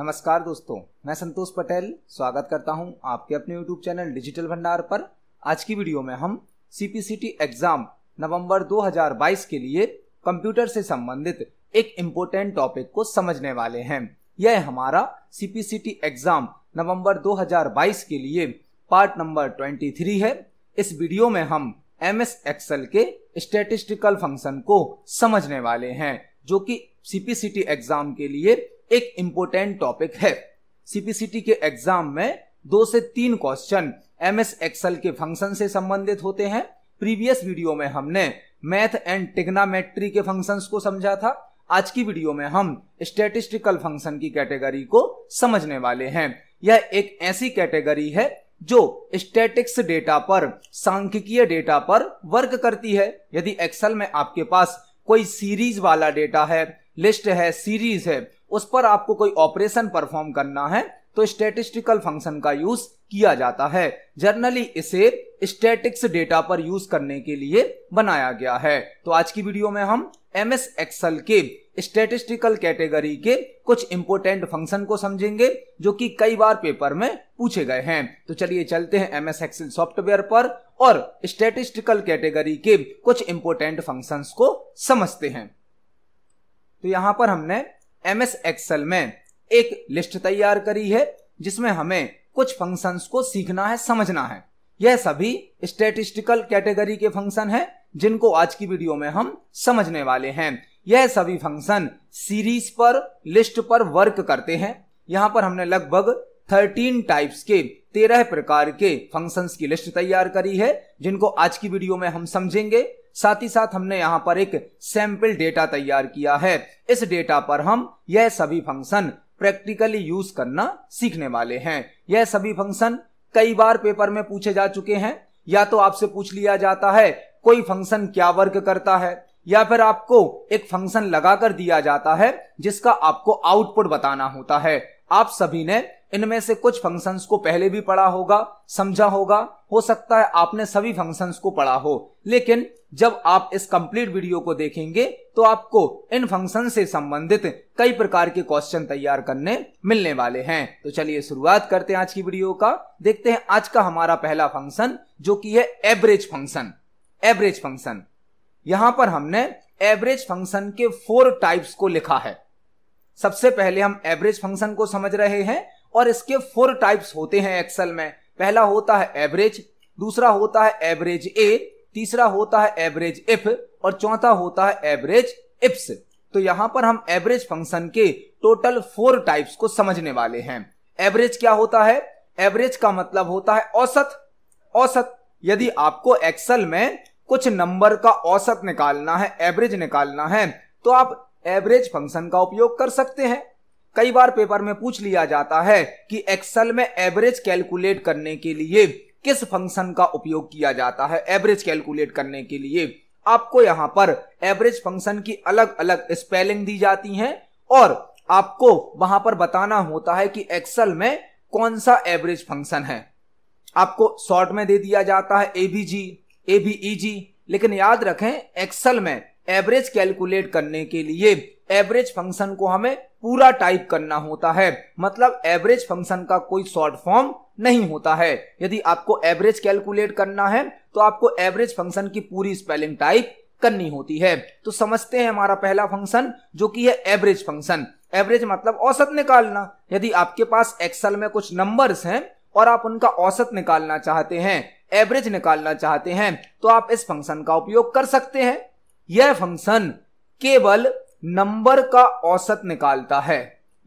नमस्कार दोस्तों मैं संतोष पटेल स्वागत करता हूं आपके अपने YouTube चैनल डिजिटल भंडार पर आज की वीडियो में हम सीपीसीटी एग्जाम नवंबर 2022 के लिए कंप्यूटर से संबंधित एक इम्पोर्टेंट टॉपिक को समझने वाले हैं यह हमारा सीपीसीटी एग्जाम नवंबर 2022 के लिए पार्ट नंबर 23 है इस वीडियो में हम एम एस एक्सएल के स्टेटिस्टिकल फंक्शन को समझने वाले हैं जो कि सीपीसीटी एग्जाम के लिए एक इंपोर्टेंट टॉपिक है सीपीसीटी के एग्जाम में दो से तीन क्वेश्चन एम एस एक्सएल के फंक्शन से संबंधित होते हैं प्रीवियस वीडियो में हमने मैथ एंड टिग्नामेट्री के फंक्शंस को समझा था आज की वीडियो में हम स्टेटिस्टिकल फंक्शन की कैटेगरी को समझने वाले हैं यह एक ऐसी कैटेगरी है जो स्टेटिक्स डेटा पर सांख्यिकीय डेटा पर वर्क करती है यदि एक्सेल में आपके पास कोई सीरीज वाला डेटा है लिस्ट है सीरीज है उस पर आपको कोई ऑपरेशन परफॉर्म करना है तो स्टेटिस्टिकल फंक्शन का यूज किया जाता है जर्नली इसे स्टेटिक्स डेटा पर यूज करने के लिए बनाया गया है तो आज की वीडियो में हम एम एस के स्टेटिस्टिकल कैटेगरी के कुछ इंपोर्टेंट फंक्शन को समझेंगे जो कि कई बार पेपर में पूछे गए हैं तो चलिए चलते हैं एम एस सॉफ्टवेयर पर और स्टेटिस्टिकल कैटेगरी के कुछ इंपोर्टेंट फंक्शंस को समझते हैं तो यहां पर हमने एम एस एक्सेल में एक लिस्ट तैयार करी है जिसमें हमें कुछ फंक्शंस को सीखना है समझना है यह सभी स्टेटिस्टिकल कैटेगरी के फंक्शन हैं जिनको आज की वीडियो में हम समझने वाले हैं यह सभी फंक्शन सीरीज पर लिस्ट पर वर्क करते हैं यहाँ पर हमने लगभग 13 टाइप्स के तेरह प्रकार के फंक्शंस की लिस्ट तैयार करी है जिनको आज की वीडियो में हम समझेंगे साथ ही साथ हमने यहाँ पर एक सैंपल डेटा तैयार किया है इस डेटा पर हम यह सभी फंक्शन प्रैक्टिकली यूज करना सीखने वाले हैं यह सभी फंक्शन कई बार पेपर में पूछे जा चुके हैं या तो आपसे पूछ लिया जाता है कोई फंक्शन क्या वर्क करता है या फिर आपको एक फंक्शन लगाकर दिया जाता है जिसका आपको आउटपुट बताना होता है आप सभी ने इनमें से कुछ फंक्शंस को पहले भी पढ़ा होगा समझा होगा हो सकता है आपने सभी फंक्शंस को पढ़ा हो लेकिन जब आप इस कंप्लीट वीडियो को देखेंगे तो आपको इन फंक्शन से संबंधित कई प्रकार के क्वेश्चन तैयार करने मिलने वाले हैं तो चलिए शुरुआत करते हैं आज की वीडियो का देखते हैं आज का हमारा पहला फंक्शन जो कि है एवरेज फंक्शन एवरेज फंक्शन यहां पर हमने एवरेज फंक्शन के फोर टाइप्स को लिखा है सबसे पहले हम एवरेज फंक्शन को समझ रहे हैं और इसके फोर टाइप्स होते हैं एक्सेल में पहला होता है एवरेज दूसरा होता है एवरेज ए तीसरा होता है एवरेज इफ और चौथा होता है एवरेज इप्स तो यहां पर हम एवरेज फंक्शन के टोटल फोर टाइप्स को समझने वाले हैं एवरेज क्या होता है एवरेज का मतलब होता है औसत औसत यदि आपको एक्सेल में कुछ नंबर का औसत निकालना है एवरेज निकालना है तो आप एवरेज फंक्शन का उपयोग कर सकते हैं कई बार पेपर में पूछ लिया जाता है कि एक्सेल में एवरेज कैलकुलेट करने के लिए किस फंक्शन का उपयोग किया जाता है एवरेज कैलकुलेट करने के लिए आपको यहां पर एवरेज फंक्शन की अलग अलग स्पेलिंग दी जाती हैं और आपको वहां पर बताना होता है कि एक्सेल में कौन सा एवरेज फंक्शन है आपको शॉर्ट में दे दिया जाता है एबीजी एबीईजी e लेकिन याद रखें एक्सेल में एवरेज कैलकुलेट करने के लिए एवरेज फंक्शन को हमें पूरा टाइप करना होता है मतलब एवरेज फंक्शन का कोई शॉर्ट फॉर्म नहीं होता है यदि आपको एवरेज कैलकुलेट करना है तो आपको एवरेज फंक्शन की पूरी स्पेलिंग टाइप करनी होती है तो समझते हैं हमारा पहला फंक्शन जो कि है एवरेज फंक्शन एवरेज मतलब औसत निकालना यदि आपके पास एक्सल में कुछ नंबर्स हैं और आप उनका औसत निकालना चाहते हैं एवरेज निकालना चाहते हैं तो आप इस फंक्शन का उपयोग कर सकते हैं यह फंक्शन केवल नंबर का औसत निकालता है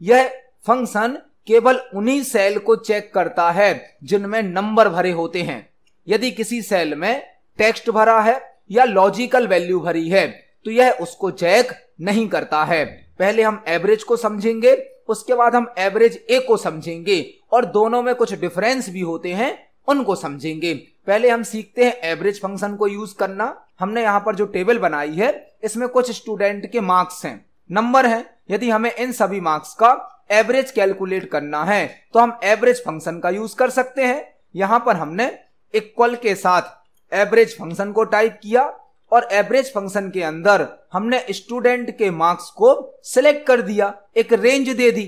यह फंक्शन केवल उन्हीं सेल को चेक करता है जिनमें नंबर भरे होते हैं यदि किसी सेल में टेक्स्ट भरा है या लॉजिकल वैल्यू भरी है तो यह उसको चेक नहीं करता है पहले हम एवरेज को समझेंगे उसके बाद हम एवरेज ए को समझेंगे और दोनों में कुछ डिफरेंस भी होते हैं उनको समझेंगे पहले हम सीखते हैं एवरेज फंक्शन को यूज करना हमने यहाँ पर जो टेबल बनाई है इसमें कुछ स्टूडेंट के मार्क्स हैं नंबर है यदि हमें इन सभी मार्क्स का एवरेज कैलकुलेट करना है तो हम एवरेज फंक्शन का यूज कर सकते हैं यहाँ पर हमने इक्वल के साथ एवरेज फंक्शन को टाइप किया और एवरेज फंक्शन के अंदर हमने स्टूडेंट के मार्क्स को सिलेक्ट कर दिया एक रेंज दे दी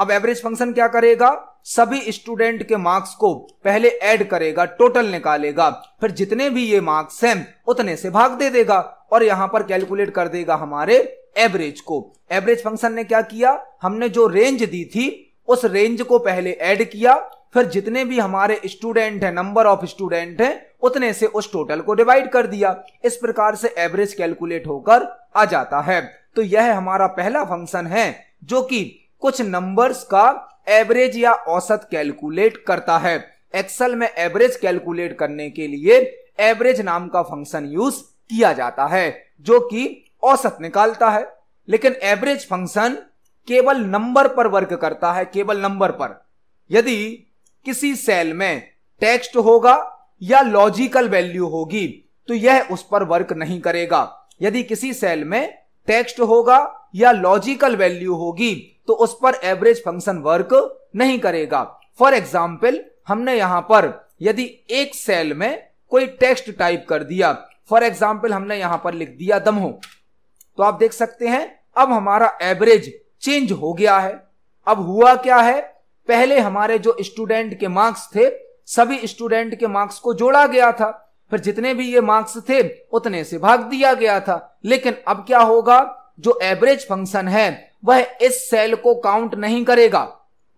अब एवरेज फंक्शन क्या करेगा सभी स्टूडेंट के मार्क्स को पहले ऐड करेगा टोटल निकालेगा फिर जितने भी ये मार्क्स हैं उतने से भाग दे देगा और यहां पर कैलकुलेट कर देगा हमारे एवरेज को एवरेज फंक्शन ने क्या किया हमने जो रेंज दी थी उस रेंज को पहले ऐड किया फिर जितने भी हमारे स्टूडेंट हैं नंबर ऑफ स्टूडेंट हैं उतने से उस टोटल को डिवाइड कर दिया इस प्रकार से एवरेज कैलकुलेट होकर आ जाता है तो यह हमारा पहला फंक्शन है जो कि कुछ नंबर्स का एवरेज या औसत कैलकुलेट करता है एक्सेल में एवरेज कैलकुलेट करने के लिए एवरेज नाम का फंक्शन यूज किया जाता है जो कि औसत निकालता है लेकिन एवरेज फंक्शन केवल नंबर पर वर्क करता है केवल नंबर पर यदि किसी सेल में टेक्स्ट होगा या लॉजिकल वैल्यू होगी तो यह उस पर वर्क नहीं करेगा यदि किसी सेल में टेक्स्ट होगा या लॉजिकल वैल्यू होगी तो उस पर एवरेज फंक्शन वर्क नहीं करेगा फॉर एग्जाम्पल हमने यहां पर यदि एक सेल में कोई टेक्स्ट टाइप कर दिया फॉर एग्जाम्पल हमने यहां पर लिख दिया दमहो तो आप देख सकते हैं अब हमारा एवरेज चेंज हो गया है अब हुआ क्या है पहले हमारे जो स्टूडेंट के मार्क्स थे सभी स्टूडेंट के मार्क्स को जोड़ा गया था फिर जितने भी ये मार्क्स थे उतने से भाग दिया गया था लेकिन अब क्या होगा जो एवरेज फंक्शन है वह इस सेल को काउंट नहीं करेगा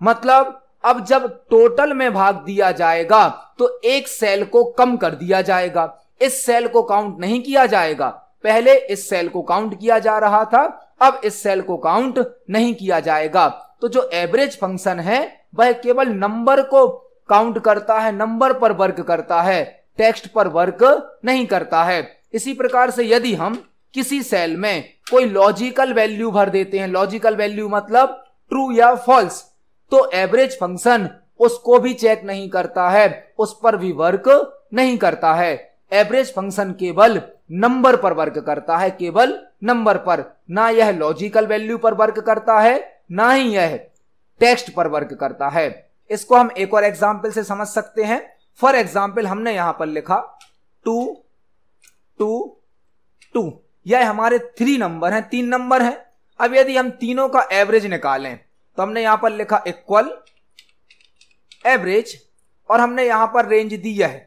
मतलब अब जब टोटल में भाग दिया जाएगा तो एक सेल को कम कर दिया जाएगा इस सेल को काउंट नहीं किया जाएगा पहले इस सेल को काउंट किया जा रहा था अब इस सेल को काउंट नहीं किया जाएगा तो जो एवरेज फंक्शन है वह केवल नंबर को काउंट करता है नंबर पर वर्क करता है टेक्स्ट पर वर्क नहीं करता है इसी प्रकार से यदि हम किसी सेल में कोई लॉजिकल वैल्यू भर देते हैं लॉजिकल वैल्यू मतलब ट्रू या फॉल्स तो एवरेज फंक्शन उसको भी चेक नहीं करता है उस पर भी वर्क नहीं करता है एवरेज फंक्शन केवल नंबर पर वर्क करता है केवल नंबर पर ना यह लॉजिकल वैल्यू पर वर्क करता है ना ही यह टेक्स्ट पर वर्क करता है इसको हम एक और एग्जाम्पल से समझ सकते हैं फॉर एग्जाम्पल हमने यहां पर लिखा टू टू टू यह हमारे थ्री नंबर हैं तीन नंबर हैं अब यदि हम तीनों का एवरेज निकालें तो हमने यहां पर लिखा इक्वल एवरेज और हमने यहां पर रेंज दिया है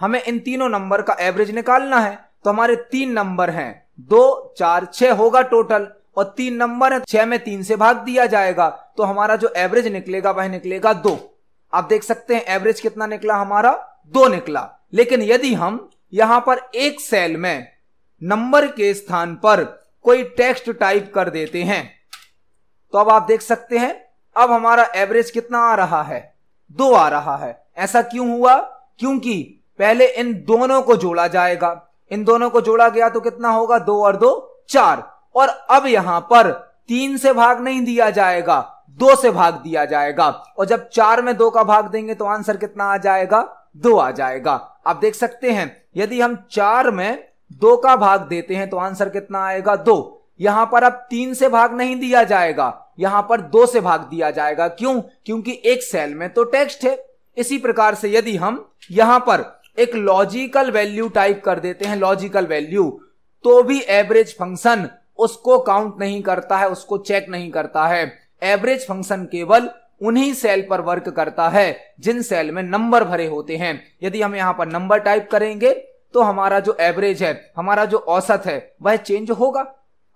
हमें इन तीनों नंबर का एवरेज निकालना है तो हमारे तीन नंबर हैं दो चार छह होगा टोटल और तीन नंबर है छह में तीन से भाग दिया जाएगा तो हमारा जो एवरेज निकलेगा वह निकलेगा दो आप देख सकते हैं एवरेज कितना निकला हमारा दो निकला लेकिन यदि हम यहां पर एक सेल में नंबर के स्थान पर कोई टेक्स्ट टाइप कर देते हैं तो अब आप देख सकते हैं अब हमारा एवरेज कितना आ रहा है दो आ रहा है ऐसा क्यों हुआ क्योंकि पहले इन दोनों को जोड़ा जाएगा इन दोनों को जोड़ा गया तो कितना होगा दो और दो चार और अब यहां पर तीन से भाग नहीं दिया जाएगा दो से भाग दिया जाएगा और जब चार में दो का भाग देंगे तो आंसर कितना आ जाएगा दो आ जाएगा आप देख सकते हैं यदि हम चार में दो का भाग देते हैं तो आंसर कितना आएगा दो यहां पर अब तीन से भाग नहीं दिया जाएगा यहां पर दो से भाग दिया जाएगा क्यों क्योंकि एक सेल में तो टेक्स्ट है इसी प्रकार से यदि हम यहां पर एक लॉजिकल वैल्यू टाइप कर देते हैं लॉजिकल वैल्यू तो भी एवरेज फंक्शन उसको काउंट नहीं करता है उसको चेक नहीं करता है एवरेज फंक्शन केवल उन्हीं सेल पर वर्क करता है जिन सेल में नंबर भरे होते हैं यदि हम यहां पर नंबर टाइप करेंगे तो हमारा जो एवरेज है हमारा जो औसत है वह चेंज होगा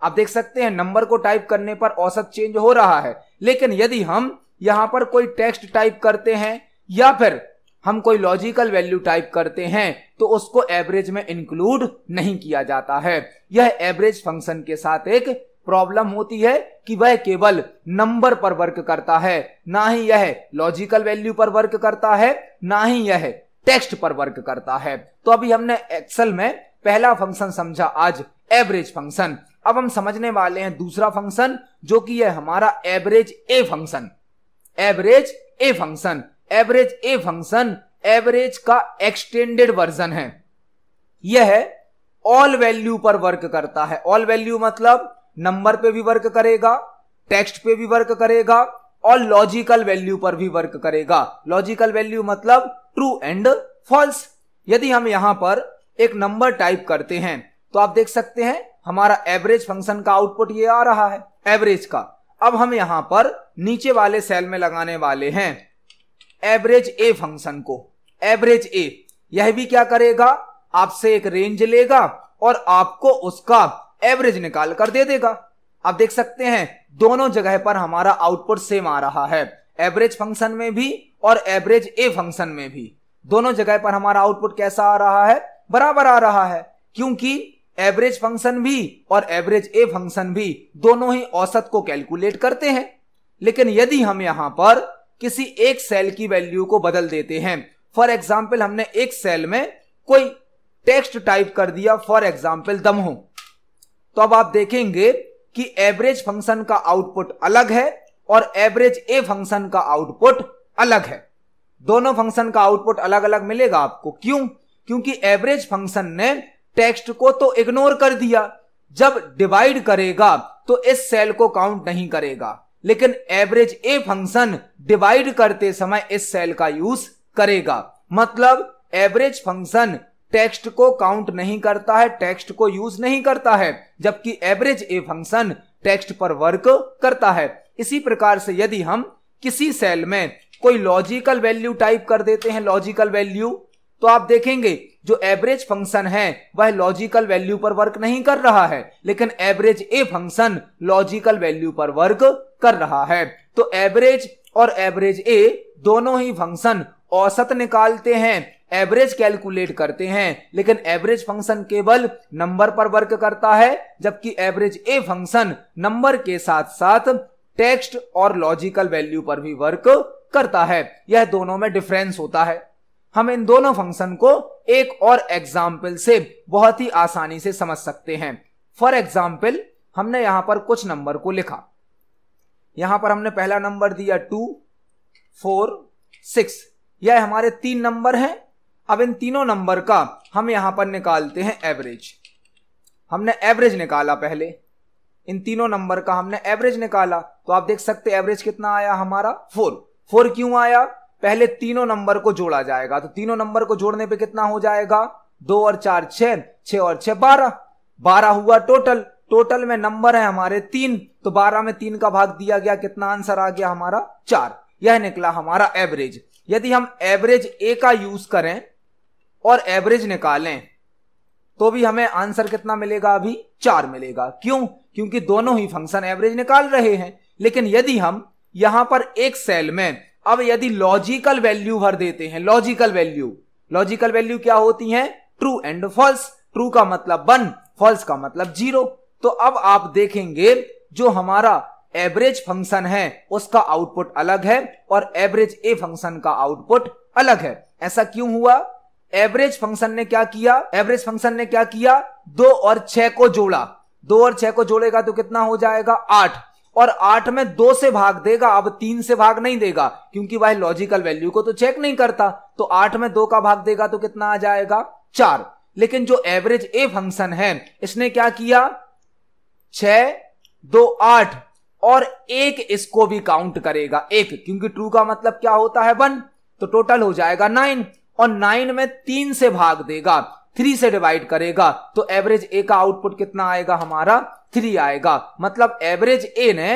आप देख सकते हैं नंबर को टाइप करने पर औसत चेंज हो रहा है लेकिन यदि हम यहां पर कोई टेक्स्ट टाइप करते हैं या फिर हम कोई लॉजिकल वैल्यू टाइप करते हैं तो उसको एवरेज में इंक्लूड नहीं किया जाता है यह एवरेज फंक्शन के साथ एक प्रॉब्लम होती है कि वह केवल नंबर पर वर्क करता है ना ही यह लॉजिकल वैल्यू पर वर्क करता है ना ही यह टेक्स्ट पर वर्क करता है तो अभी हमने एक्सेल में पहला फंक्शन समझा आज एवरेज फंक्शन अब हम समझने वाले हैं दूसरा फंक्शन जो कि है हमारा average A function average A function average A function average का एक्सटेंडेड वर्जन है यह है ऑल वैल्यू पर वर्क करता है ऑल वैल्यू मतलब नंबर पे भी वर्क करेगा टेक्स्ट पे भी वर्क करेगा और लॉजिकल वैल्यू पर भी वर्क करेगा लॉजिकल वैल्यू मतलब ट्रू एंड फॉल्स यदि हम यहां पर एक नंबर टाइप करते हैं तो आप देख सकते हैं हमारा एवरेज फंक्शन का आउटपुट ये आ रहा है एवरेज का अब हम यहां पर नीचे वाले सेल में लगाने वाले हैं एवरेज ए फंक्शन को एवरेज ए यह भी क्या करेगा आपसे एक रेंज लेगा और आपको उसका एवरेज निकाल कर दे देगा आप देख सकते हैं दोनों जगह पर हमारा आउटपुट सेम आ रहा है एवरेज फंक्शन में भी और एवरेज ए फंक्शन में भी दोनों जगह पर हमारा आउटपुट कैसा आ रहा है बराबर आ रहा है क्योंकि एवरेज फंक्शन भी और एवरेज ए फंक्शन भी दोनों ही औसत को कैलकुलेट करते हैं लेकिन यदि हम यहां पर किसी एक सेल की वैल्यू को बदल देते हैं फॉर एग्जाम्पल हमने एक सेल में कोई टेक्स्ट टाइप कर दिया फॉर एग्जाम्पल दमहो तो अब आप देखेंगे कि एवरेज फंक्शन का आउटपुट अलग है और एवरेज ए फंक्शन का आउटपुट अलग है दोनों फंक्शन का आउटपुट अलग अलग मिलेगा आपको क्यों क्योंकि एवरेज फंक्शन ने टेक्स्ट को तो इग्नोर कर दिया जब डिवाइड करेगा तो इस सेल को काउंट नहीं करेगा लेकिन एवरेज ए फंक्शन डिवाइड करते समय इस सेल का यूज करेगा मतलब एवरेज फंक्शन टेक्स्ट को काउंट नहीं करता है टेक्स्ट को यूज नहीं करता है जबकि एवरेज ए फंक्शन टेक्स्ट पर वर्क करता है इसी प्रकार से यदि हम किसी सेल में कोई लॉजिकल वैल्यू टाइप कर देते हैं लॉजिकल वैल्यू तो आप देखेंगे जो एवरेज फंक्शन है वह लॉजिकल वैल्यू पर वर्क नहीं कर रहा है लेकिन average A function logical value पर वर्क कर रहा है तो एवरेज और एवरेज ए दोनों ही फंक्शन औसत निकालते हैं एवरेज कैलकुलेट करते हैं लेकिन एवरेज फंक्शन केवल नंबर पर वर्क करता है जबकि एवरेज ए फंक्शन नंबर के साथ साथ टेक्स्ट और लॉजिकल वैल्यू पर भी वर्क करता है यह दोनों में डिफरेंस होता है हम इन दोनों फंक्शन को एक और एग्जाम्पल से बहुत ही आसानी से समझ सकते हैं फॉर एग्जाम्पल हमने यहां पर कुछ नंबर को लिखा यहां पर हमने पहला नंबर दिया टू फोर सिक्स यह हमारे तीन नंबर हैं अब इन तीनों नंबर का हम यहां पर निकालते हैं एवरेज हमने एवरेज निकाला पहले इन तीनों नंबर का हमने एवरेज निकाला तो आप देख सकते एवरेज कितना आया हमारा फोर फोर क्यों आया पहले तीनों नंबर को जोड़ा जाएगा तो तीनों नंबर को जोड़ने पे कितना हो जाएगा दो और चार छह और छह बारह बारह हुआ टोटल टोटल में नंबर है हमारे तीन तो बारह में तीन का भाग दिया गया कितना आंसर आ गया हमारा चार यह निकला हमारा एवरेज यदि हम एवरेज ए का यूज करें और एवरेज निकालें तो भी हमें आंसर कितना मिलेगा अभी चार मिलेगा क्यों क्योंकि दोनों ही फंक्शन एवरेज निकाल रहे हैं लेकिन यदि हम यहां पर एक सेल में अब यदि लॉजिकल वैल्यू भर देते हैं लॉजिकल वैल्यू लॉजिकल वैल्यू क्या होती है ट्रू एंड फॉल्स ट्रू का मतलब वन फॉल्स का मतलब जीरो तो अब आप देखेंगे जो हमारा एवरेज फंक्शन है उसका आउटपुट अलग है और एवरेज ए फंक्शन का आउटपुट अलग है ऐसा क्यों हुआ एवरेज फंक्शन ने क्या किया एवरेज फंक्शन ने क्या किया दो और छह को जोड़ा दो और छह को जोड़ेगा तो कितना हो जाएगा आठ और आठ में दो से भाग देगा अब तीन से भाग नहीं देगा क्योंकि वह लॉजिकल वैल्यू को तो चेक नहीं करता तो आठ में दो का भाग देगा तो कितना आ जाएगा चार लेकिन जो एवरेज ए फंक्शन है इसने क्या किया छ दो आठ और एक इसको भी काउंट करेगा एक क्योंकि ट्रू का मतलब क्या होता है वन तो टोटल हो जाएगा नाइन और नाइन में तीन से भाग देगा थ्री से डिवाइड करेगा तो एवरेज ए का आउटपुट कितना आएगा हमारा थ्री आएगा मतलब एवरेज ए ने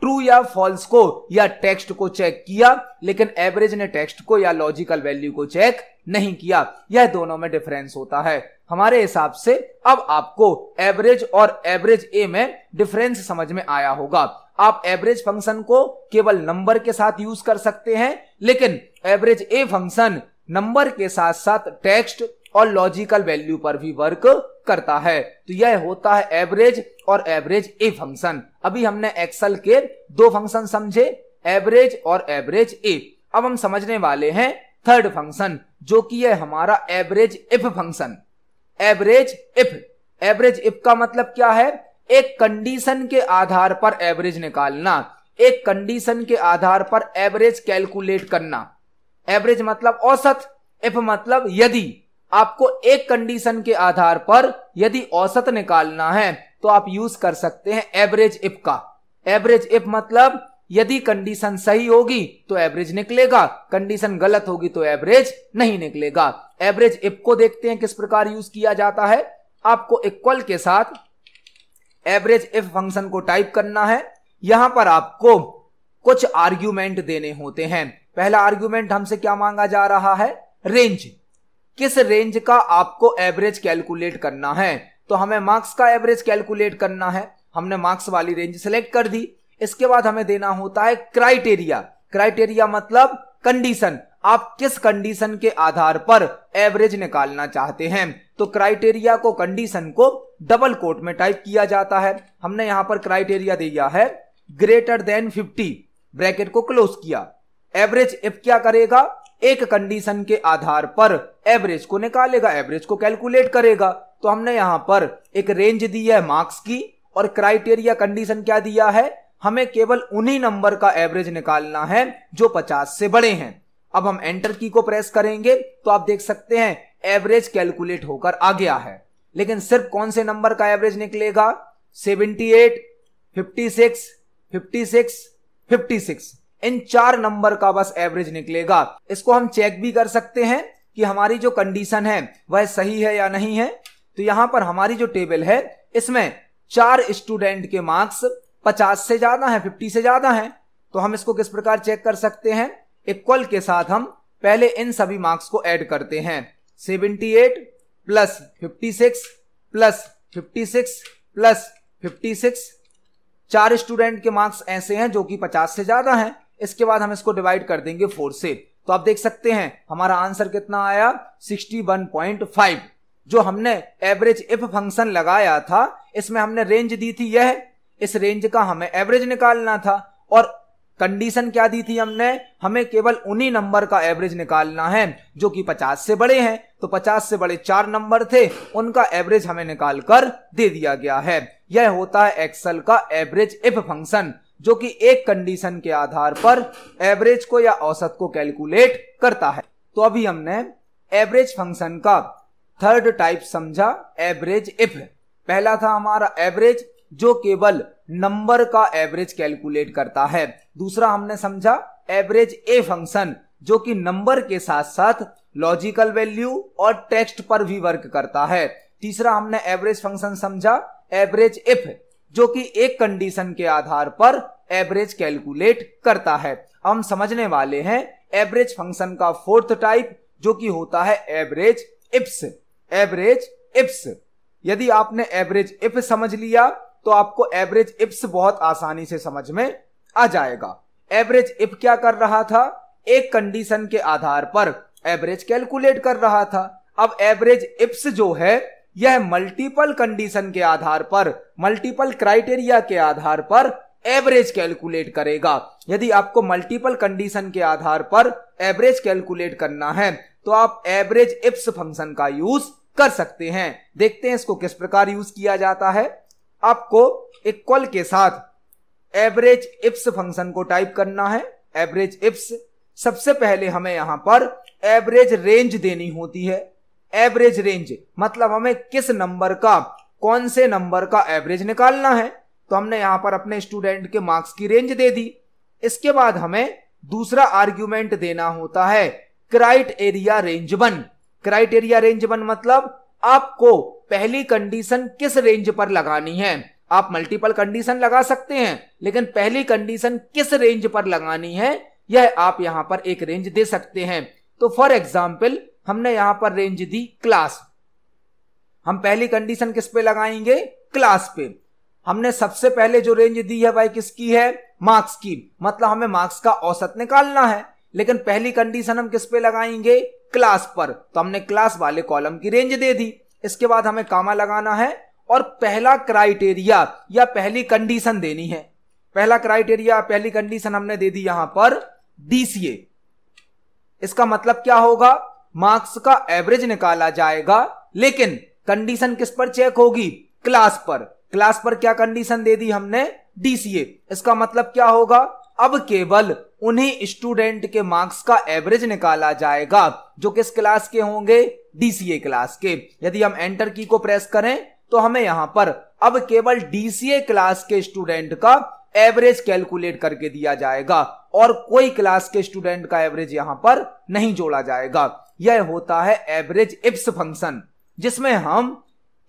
ट्रू या फॉल्स को या टेक्स्ट को चेक किया लेकिन एवरेज ने टेक्स्ट को या लॉजिकल वैल्यू को चेक नहीं किया यह दोनों में डिफरेंस होता है हमारे हिसाब से अब आपको एवरेज और एवरेज ए में डिफरेंस समझ में आया होगा आप एवरेज फंक्शन को केवल नंबर के साथ यूज कर सकते हैं लेकिन एवरेज ए फंक्शन नंबर के साथ साथ टेक्स्ट और लॉजिकल वैल्यू पर भी वर्क करता है तो यह होता है एवरेज और एवरेज ए फंक्शन अभी हमने एक्सल के दो फंक्शन समझे एवरेज और एवरेज ए अब हम समझने वाले हैं थर्ड फंक्शन जो कि है हमारा average if function average if average if का मतलब क्या है एक कंडीशन के आधार पर एवरेज निकालना एक कंडीशन के आधार पर एवरेज कैलकुलेट करना एवरेज मतलब औसत इफ मतलब यदि आपको एक कंडीशन के आधार पर यदि औसत निकालना है तो आप यूज कर सकते हैं एवरेज इफ का एवरेज इफ मतलब यदि कंडीशन सही होगी तो एवरेज निकलेगा कंडीशन गलत होगी तो एवरेज नहीं निकलेगा एवरेज इफ को देखते हैं किस प्रकार यूज किया जाता है आपको इक्वल के साथ एवरेज इफ फंक्शन को टाइप करना है यहां पर आपको कुछ आर्ग्यूमेंट देने होते हैं पहला आर्ग्यूमेंट हमसे क्या मांगा जा रहा है रेंज किस रेंज का आपको एवरेज कैलकुलेट करना है तो हमें मार्क्स का एवरेज कैलकुलेट करना है हमने मार्क्स वाली रेंज सेलेक्ट कर दी इसके बाद हमें देना होता है क्राइटेरिया क्राइटेरिया मतलब कंडीशन आप किस कंडीशन के आधार पर एवरेज निकालना चाहते हैं तो क्राइटेरिया को कंडीशन को डबल कोट में टाइप किया जाता है हमने यहां पर क्राइटेरिया दिया है ग्रेटर देन 50 ब्रैकेट को क्लोज किया एवरेज इफ क्या करेगा एक कंडीशन के आधार पर एवरेज को निकालेगा एवरेज को कैलकुलेट करेगा तो हमने यहां पर एक रेंज दी है मार्क्स की और क्राइटेरिया कंडीशन क्या दिया है हमें केवल उन्हीं नंबर का एवरेज निकालना है जो 50 से बड़े हैं अब हम एंटर की को प्रेस करेंगे तो आप देख सकते हैं एवरेज कैलकुलेट होकर आ गया है लेकिन सिर्फ कौन से नंबर का एवरेज निकलेगा 78, 56, 56, 56 इन चार नंबर का बस एवरेज निकलेगा इसको हम चेक भी कर सकते हैं कि हमारी जो कंडीशन है वह सही है या नहीं है तो यहां पर हमारी जो टेबल है इसमें चार स्टूडेंट के मार्क्स पचास से ज्यादा है फिफ्टी से ज्यादा है तो हम इसको किस प्रकार चेक कर सकते हैं इक्वल के साथ हम पहले इन सभी मार्क्स को ऐड करते हैं 78 प्लस 56 प्लस 56 प्लस 56 चार स्टूडेंट के मार्क्स ऐसे हैं जो कि 50 से ज्यादा हैं इसके बाद हम इसको डिवाइड कर देंगे फोर से तो आप देख सकते हैं हमारा आंसर कितना आया 61.5 जो हमने एवरेज इफ फंक्शन लगाया था इसमें हमने रेंज दी थी यह इस रेंज का हमें एवरेज निकालना था और कंडीशन क्या दी थी हमने हमें केवल उन्हीं नंबर का एवरेज निकालना है जो कि 50 से बड़े हैं तो 50 से बड़े चार नंबर थे उनका एवरेज हमें निकाल कर दे दिया गया है यह होता है एक्सल का एवरेज इफ फंक्शन जो कि एक कंडीशन के आधार पर एवरेज को या औसत को कैलकुलेट करता है तो अभी हमने एवरेज फंक्शन का थर्ड टाइप समझा एवरेज इफ पहला था हमारा एवरेज जो केवल नंबर का एवरेज कैलकुलेट करता है दूसरा हमने समझा एवरेज ए फंक्शन जो कि नंबर के साथ साथ लॉजिकल वैल्यू और टेक्स्ट पर भी वर्क करता है तीसरा हमने एवरेज फंक्शन समझा एवरेज इफ जो कि एक कंडीशन के आधार पर एवरेज कैलकुलेट करता है हम समझने वाले हैं एवरेज फंक्शन का फोर्थ टाइप जो कि होता है एवरेज इप्स एवरेज इप्स यदि आपने एवरेज इफ समझ लिया तो आपको एवरेज इप्स बहुत आसानी से समझ में आ जाएगा एवरेज इफ क्या कर रहा था एक कंडीशन के आधार पर एवरेज कैलकुलेट कर रहा था अब एवरेज इप्स जो है यह मल्टीपल कंडीशन के आधार पर मल्टीपल क्राइटेरिया के आधार पर एवरेज कैलकुलेट करेगा यदि आपको मल्टीपल कंडीशन के आधार पर एवरेज कैलकुलेट करना है तो आप एवरेज इप्स फंक्शन का यूज कर सकते हैं देखते हैं इसको किस प्रकार यूज किया जाता है आपको इक्वल के साथ एवरेज इप्स फंक्शन को टाइप करना है एवरेज इप्स सबसे पहले हमें यहां पर एवरेज रेंज देनी होती है एवरेज रेंज मतलब हमें किस नंबर का कौन से नंबर का एवरेज निकालना है तो हमने यहां पर अपने स्टूडेंट के मार्क्स की रेंज दे दी इसके बाद हमें दूसरा आर्ग्यूमेंट देना होता है criteria range one criteria range one मतलब आपको पहली कंडीशन किस रेंज पर लगानी है आप मल्टीपल कंडीशन लगा सकते हैं लेकिन पहली कंडीशन किस रेंज पर लगानी है यह आप यहां पर एक रेंज दे सकते हैं तो फॉर एग्जाम्पल हमने यहां पर रेंज दी क्लास हम पहली कंडीशन किस पे लगाएंगे क्लास पे हमने सबसे पहले जो रेंज दी है भाई किसकी है मार्क्स की मतलब हमें मार्क्स का औसत निकालना है लेकिन पहली कंडीशन हम किस पे लगाएंगे क्लास पर तो हमने क्लास वाले कॉलम की रेंज दे दी इसके बाद हमें कामा लगाना है और पहला क्राइटेरिया या पहली कंडीशन देनी है पहला क्राइटेरिया पहली कंडीशन हमने दे दी यहां पर डीसीए इसका मतलब क्या होगा मार्क्स का एवरेज निकाला जाएगा लेकिन कंडीशन किस पर चेक होगी क्लास पर क्लास पर क्या कंडीशन दे दी हमने डीसीए इसका मतलब क्या होगा अब केवल उन्हीं स्टूडेंट के मार्क्स का एवरेज निकाला जाएगा जो किस क्लास के होंगे डीसीए क्लास के यदि हम एंटर की को प्रेस करें तो हमें यहां पर अब केवल डीसीए क्लास के स्टूडेंट का एवरेज कैलकुलेट करके दिया जाएगा और कोई क्लास के स्टूडेंट का एवरेज यहां पर नहीं जोड़ा जाएगा यह होता है एवरेज इप्स फंक्शन जिसमें हम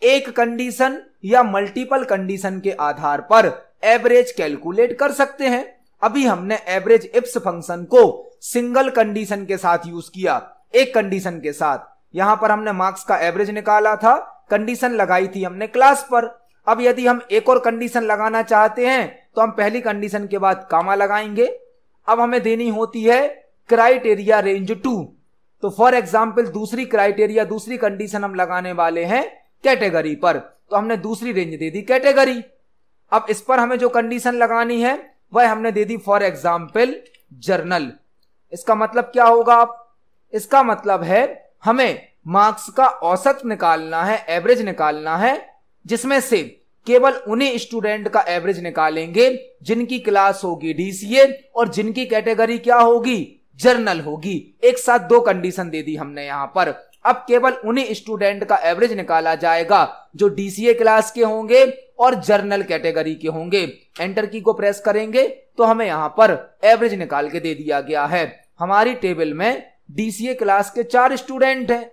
एक कंडीशन या मल्टीपल कंडीशन के आधार पर एवरेज कैलकुलेट कर सकते हैं अभी हमने एवरेज इप्स फंक्शन को सिंगल कंडीशन के साथ यूज किया एक कंडीशन के साथ यहां पर हमने मार्क्स का एवरेज निकाला था कंडीशन लगाई थी हमने क्लास पर अब यदि हम एक और कंडीशन लगाना चाहते हैं तो हम पहली कंडीशन के बाद कामा लगाएंगे अब हमें देनी होती है क्राइटेरिया रेंज टू तो फॉर एग्जाम्पल दूसरी क्राइटेरिया दूसरी कंडीशन हम लगाने वाले हैं कैटेगरी पर तो हमने दूसरी रेंज दे दी कैटेगरी अब इस पर हमें जो कंडीशन लगानी है वह हमने दे दी फॉर एग्जाम्पल जर्नल इसका मतलब क्या होगा आप इसका मतलब है हमें मार्क्स का औसत निकालना है एवरेज निकालना है जिसमें से केवल उन्हीं स्टूडेंट का एवरेज निकालेंगे जिनकी क्लास होगी डीसीए और जिनकी कैटेगरी क्या होगी जर्नल होगी एक साथ दो कंडीशन दे दी हमने यहाँ पर अब केवल उन्हीं स्टूडेंट का एवरेज निकाला जाएगा जो डीसीए क्लास के होंगे और जर्नल कैटेगरी के होंगे एंटर की को प्रेस करेंगे तो हमें यहाँ पर एवरेज निकाल के दे दिया गया है हमारी टेबल में डीसीए क्लास के चार स्टूडेंट हैं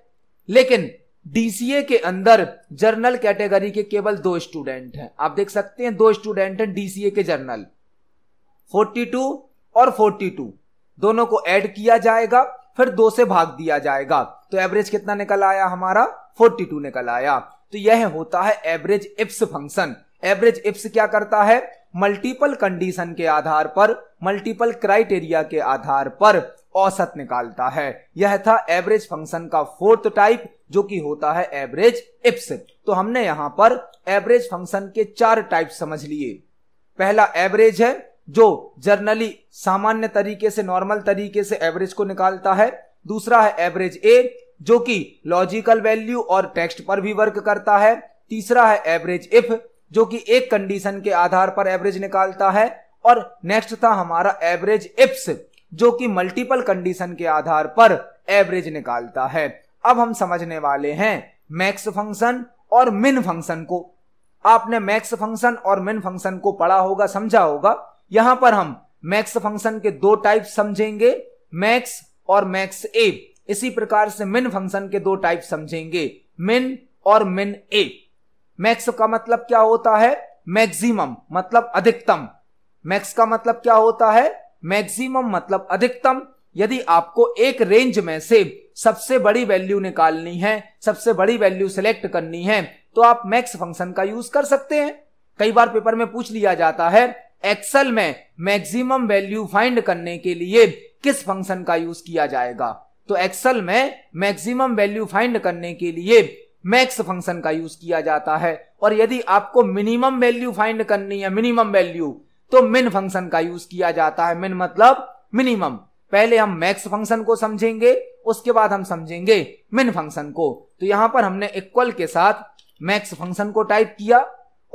लेकिन डीसीए के अंदर जर्नल कैटेगरी के केवल दो स्टूडेंट हैं आप देख सकते हैं दो स्टूडेंट हैं डीसीए के जर्नल 42 और 42 दोनों को ऐड किया जाएगा फिर दो से भाग दिया जाएगा तो एवरेज कितना निकल आया हमारा 42 निकल आया तो यह होता है average ifs function average ifs क्या करता है मल्टीपल कंडीशन के आधार पर मल्टीपल क्राइटेरिया के आधार पर औसत निकालता है यह था एवरेज फंक्शन का फोर्थ टाइप जो कि होता है एवरेज इप्स तो हमने यहां पर एवरेज फंक्शन के चार टाइप समझ लिए पहला एवरेज है जो जर्नली सामान्य तरीके से नॉर्मल तरीके से एवरेज को निकालता है दूसरा है एवरेज ए जो कि लॉजिकल वैल्यू और टेक्स्ट पर भी वर्क करता है तीसरा है एवरेज इफ जो कि एक कंडीशन के आधार पर एवरेज निकालता है और नेक्स्ट था हमारा एवरेज इप्स जो कि मल्टीपल कंडीशन के आधार पर एवरेज निकालता है अब हम समझने वाले हैं मैक्स फंक्शन और मिन फंक्शन को आपने मैक्स फंक्शन और मिन फंक्शन को पढ़ा होगा समझा होगा यहां पर हम मैक्स फंक्शन के दो टाइप समझेंगे मैक्स और मैक्स ए इसी प्रकार से मिन फंक्शन के दो टाइप समझेंगे मिन और मिन ए मैक्स का मतलब क्या होता है मैक्सिमम मतलब अधिकतम मैक्स का मतलब क्या होता है मैक्सिमम मतलब अधिकतम यदि आपको एक रेंज में से सबसे बड़ी वैल्यू निकालनी है सबसे बड़ी वैल्यू सिलेक्ट करनी है तो आप मैक्स फंक्शन का यूज कर सकते हैं कई बार पेपर में पूछ लिया जाता है एक्सेल में मैक्सिमम वैल्यू फाइंड करने के लिए किस फंक्शन का यूज किया जाएगा तो एक्सेल में मैक्सिमम वैल्यू फाइंड करने के लिए मैक्स फंक्शन का यूज किया जाता है और यदि आपको मिनिमम वैल्यू फाइंड करनी है मिनिमम वैल्यू तो मिन फंक्शन का यूज किया जाता है मिन मतलब मिनिमम पहले हम मैक्स फंक्शन को समझेंगे उसके बाद हम समझेंगे मिन फंक्शन को तो यहां पर हमने इक्वल के साथ मैक्स फंक्शन को टाइप किया